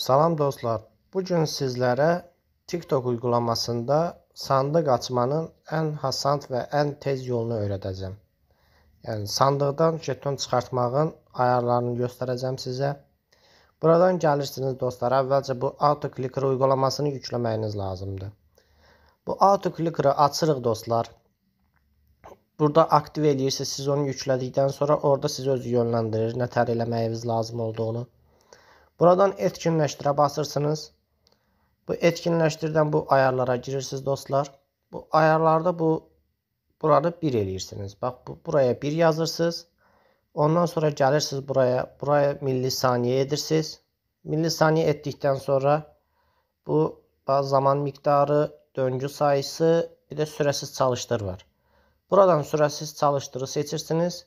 Salam dostlar. Bu gün sizlərə TikTok uygulamasında sandıq açmanın ən hasant və ən tez yolunu öyrədəcəm. Yəni sandıqdan jeton çıxartmağın ayarlarını göstərəcəm sizə. Buradan gəlirsiniz dostlar. Əvvəlcə bu Auto Clicker uygulamasını yükləməyiniz lazımdır. Bu Auto Clicker-ı açırıq dostlar. Burada aktiv eləyirsiniz. Siz onu yüklədikdən sonra orada sizi özü yönləndirir nə tər eləməyiniz lazım olduğunu. Buradan etkinleştire basırsınız. Bu etkinleştirden bu ayarlara girirsiniz dostlar. Bu ayarlarda bu buranı 1 eləyirsiniz. Bax bu buraya bir yazırsınız. Ondan sonra gəlirsiniz buraya. Buraya milli saniye edirsiniz. Milli saniye ettikten sonra bu zaman miqdarı, döngü sayısı, bir də sürəsiz çalışdır var. Buradan süresiz çalıştırı seçirsiniz.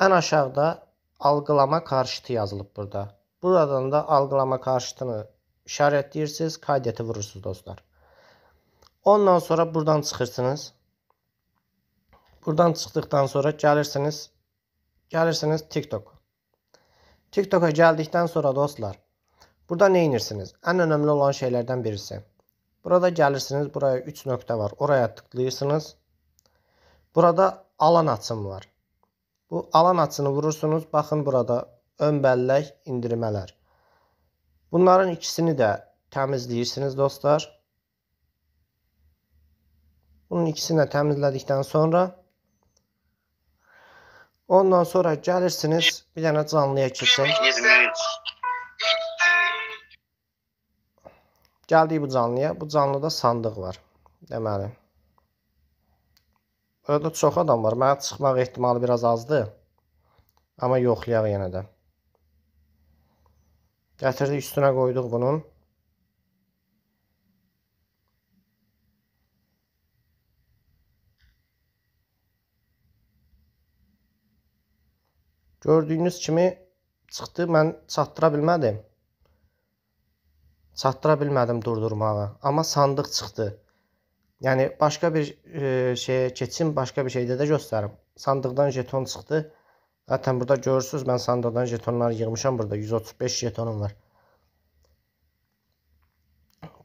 En aşağıda algılama karşıtı yazılıb burada. Buradan da algılama karşıtını işaretləyirsiniz, kaydeti vurursunuz dostlar. Ondan sonra buradan çıxırsınız. Buradan çıxdıqdan sonra gelirsiniz, gelirsiniz TikTok. TikTok'a geldikten sonra dostlar, burada ne inirsiniz? En önemli olan şeylerden birisi. Burada gelirsiniz, buraya 3 nöqtə var. Oraya tıklayırsınız. Burada alan açım var. Bu alan açını vurursunuz. Baxın burada ön bəllək endirmələr. Bunların ikisini də təmizləyirsiniz dostlar. Bunun ikisini də təmizlədikdən sonra ondan sonra gəlirsiniz bir dənə canlıya keçsək. Gəldik bu canlıya. Bu canlıda sandıq var. Deməli. Burada çox adam var. Mənə çıxmaq ehtimalı biraz azdır. Amma yoxlayaq yenə də. Gətirdik üstünə qoyduq bunun. Gördüyünüz kimi çıxdı, mən çatdıra bilmədim. Çatdıra bilmədim durdurmağa, amma sandıq çıxdı. Yəni başqa bir e, şeyə keçim, başqa bir şeydə də göstərim. Sandıqdan jeton çıxdı. Zaten burada görürsünüz ben sandadan jetonları yığmışam burada. 135 jetonum var.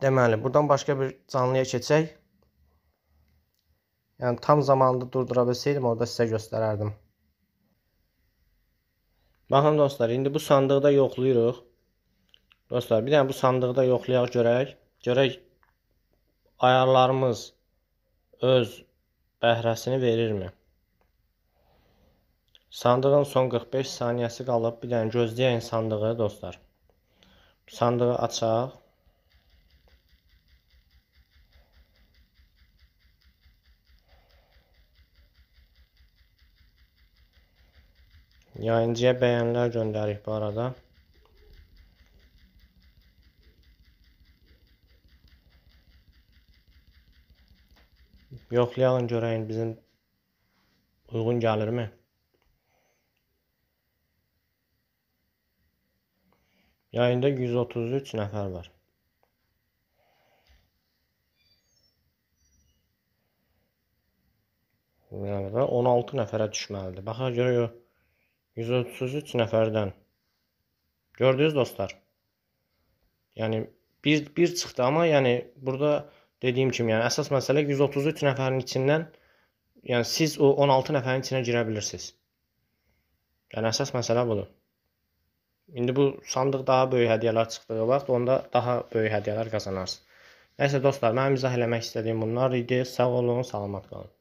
Deməli, buradan başqa bir canlıya keçək. Yəni tam zamanında durdura bilsəydim orada sizə göstərərdim. Baxın dostlar, indi bu sandıqda yoxlayırıq. Dostlar, bir dənə bu sandıqda yoxlayaq görək. Görək ayarlarımız öz bəhrəsini verirmi? Sandığın son 45 saniyəsi qalıb. Bir dənə gözləyək sandığı dostlar. Sandığı açaq. Yayıncıya bəyənlər göndərik bu arada. Yoxlayalım görəyin bizim uyğun gəlirmi? Yayında 133 nəfər var. Və 16 nəfərə düşməlidir. Baxa görə 133 nəfərdən. Gördünüz dostlar. Yəni bir bir çıxdı amma yəni burada dediyim kimi yəni əsas məsələ 133 nəfərin içindən yəni siz o 16 nəfərin içinə girə bilirsiniz. Yəni əsas məsələ budur. İndi bu sandıq daha böyük hədiyyələr çıxdığı vaxt onda daha böyük hədiyyələr qazanarsınız. Nəsə dostlar, mənim izah eləmək istədiyim bunlar idi. Sağ olun, salamat qalın.